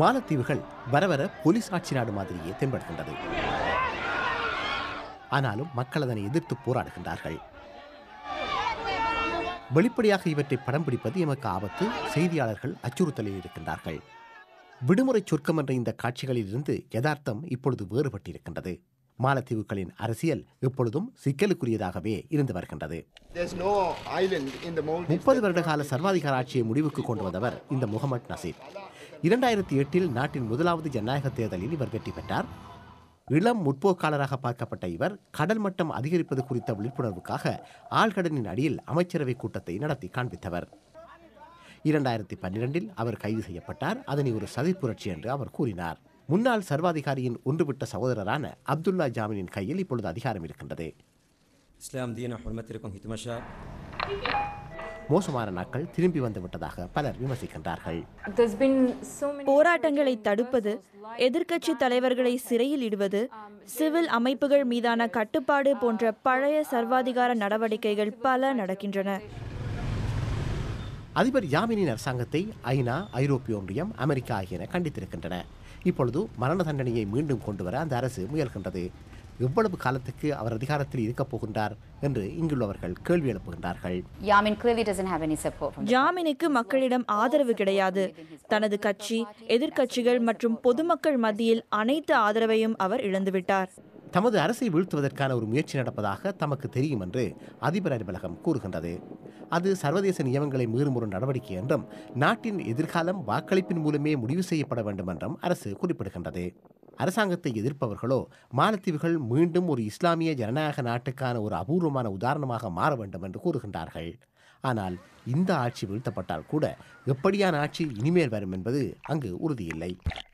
மாலத்தீவுகள் வர வர போலீஸ் ஆட்சி நாடு மாதிரியே தென்படுகின்றது ஆனாலும் மக்கள் அதனை எதிர்த்து போராடுகின்றார்கள் வெளிப்படையாக இவற்றை படம் பிடிப்பது எமக்கு ஆபத்து செய்தியாளர்கள் அச்சுறுத்தலில் இருக்கின்றார்கள் விடுமுறை சொர்க்கம் என்ற இந்த காட்சிகளில் இருந்து யதார்த்தம் இப்பொழுது வேறுபட்டிருக்கின்றது மாலத்தீவுகளின் அரசியல் எப்பொழுதும் சிக்கலுக்குரியதாகவே இருந்து வருகின்றது முப்பது வருடகால சர்வாதிகார ஆட்சியை முடிவுக்கு கொண்டு வந்தவர் இந்த முகமது நசீர் இரண்டாயிரத்தி எட்டில் நாட்டின் முதலாவது ஜனநாயக தேர்தலில் இவர் வெற்றி பெற்றார் இளம் முற்போக்காளராக பார்க்கப்பட்ட இவர் கடல் மட்டம் அதிகரிப்பது குறித்த விழிப்புணர்வுக்காக ஆழ்கடலின் அடியில் அமைச்சரவை கூட்டத்தை நடத்தி காண்பித்தவர் இரண்டாயிரத்தி பன்னிரெண்டில் அவர் கைது செய்யப்பட்டார் அதனை ஒரு சதி புரட்சி என்று அவர் கூறினார் முன்னாள் சர்வாதிகாரியின் ஒன்றுவிட்ட சகோதரரான அப்துல்லா ஜாமீனின் கையில் இப்பொழுது அதிகாரம் இருக்கின்றது இஸ்லாம் தீன ஹுர்மத்திற்கும் ஹித்மஷா மோசமான நாட்கள் திரும்பி வந்துவிட்டதாக பலர் விமர்சிக்கின்றார்கள் போராட்டங்களை தடுப்பது எதிர்க்கட்சி தலைவர்களை சிறையில் இடுவது சிவில் அமைப்புகள் மீதான கட்டுப்பாடு போன்ற பழைய சர்வாதிகார நடவடிக்கைகள் பல நடக்கின்றன அதிபர் யாமினின் அரசாங்கத்தை ஐநா ஐரோப்பிய ஒன்றியம் அமெரிக்கா ஆகியன கண்டித்திருக்கின்றன இப்பொழுது மரண தண்டனையை மீண்டும் கொண்டு வர அந்த அரசு முயல்கின்றது எவ்வளவு காலத்துக்கு அவர் அதிகாரத்தில் இருக்கப் போகின்றார் என்று இங்குள்ளவர்கள் கேள்வி எழுப்புகின்றார்கள் ஜாமினுக்கு மக்களிடம் ஆதரவு கிடையாது தனது கட்சி எதிர்க்கட்சிகள் மற்றும் பொதுமக்கள் மத்தியில் அனைத்து ஆதரவையும் அவர் இழந்துவிட்டார் தமது அரசை வீழ்த்துவதற்கான ஒரு முயற்சி நடப்பதாக தமக்கு தெரியும் என்று அதிபர் அலுவலகம் கூறுகின்றது அது சர்வதேச நியமங்களை மீறும் ஒரு நடவடிக்கை என்றும் நாட்டின் எதிர்காலம் வாக்களிப்பின் மூலமே முடிவு செய்யப்பட வேண்டும் என்றும் அரசு குறிப்பிடுகின்றது அரசாங்கத்தை எதிர்ப்பவர்களோ மாலத்தீவுகள் மீண்டும் ஒரு இஸ்லாமிய ஜனநாயக நாட்டுக்கான ஒரு அபூர்வமான உதாரணமாக மாற வேண்டும் என்று கூறுகின்றார்கள் ஆனால் இந்த ஆட்சி வீழ்த்தப்பட்டால் கூட எப்படியான ஆட்சி இனிமேல் வரும் என்பது அங்கு உறுதியில்லை